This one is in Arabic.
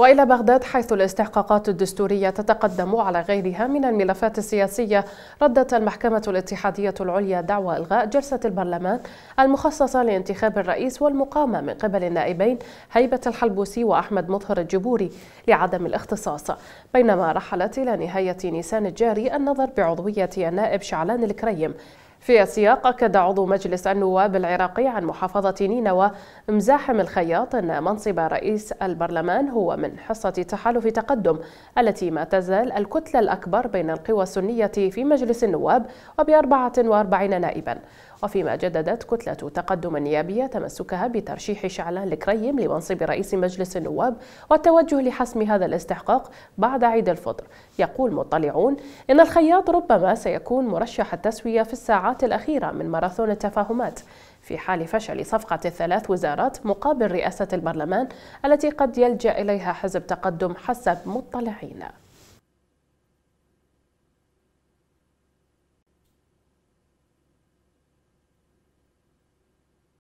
وإلى بغداد حيث الاستحقاقات الدستورية تتقدم على غيرها من الملفات السياسية ردت المحكمة الاتحادية العليا دعوى إلغاء جلسة البرلمان المخصصة لانتخاب الرئيس والمقامة من قبل النائبين هيبة الحلبوسي وأحمد مظهر الجبوري لعدم الاختصاص بينما رحلت إلى نهاية نيسان الجاري النظر بعضوية النائب شعلان الكريم في السياق أكد عضو مجلس النواب العراقي عن محافظة نينوى مزاحم الخياط أن منصب رئيس البرلمان هو من حصة تحالف تقدم التي ما تزال الكتلة الأكبر بين القوى السنية في مجلس النواب وبأربعة وأربعين نائبا وفيما جددت كتلة تقدم النيابية تمسكها بترشيح شعلان الكريم لمنصب رئيس مجلس النواب والتوجه لحسم هذا الاستحقاق بعد عيد الفطر يقول مطلعون إن الخياط ربما سيكون مرشح التسوية في الساعات الأخيرة من ماراثون التفاهمات في حال فشل صفقة الثلاث وزارات مقابل رئاسة البرلمان التي قد يلجأ إليها حزب تقدم حسب مطلعين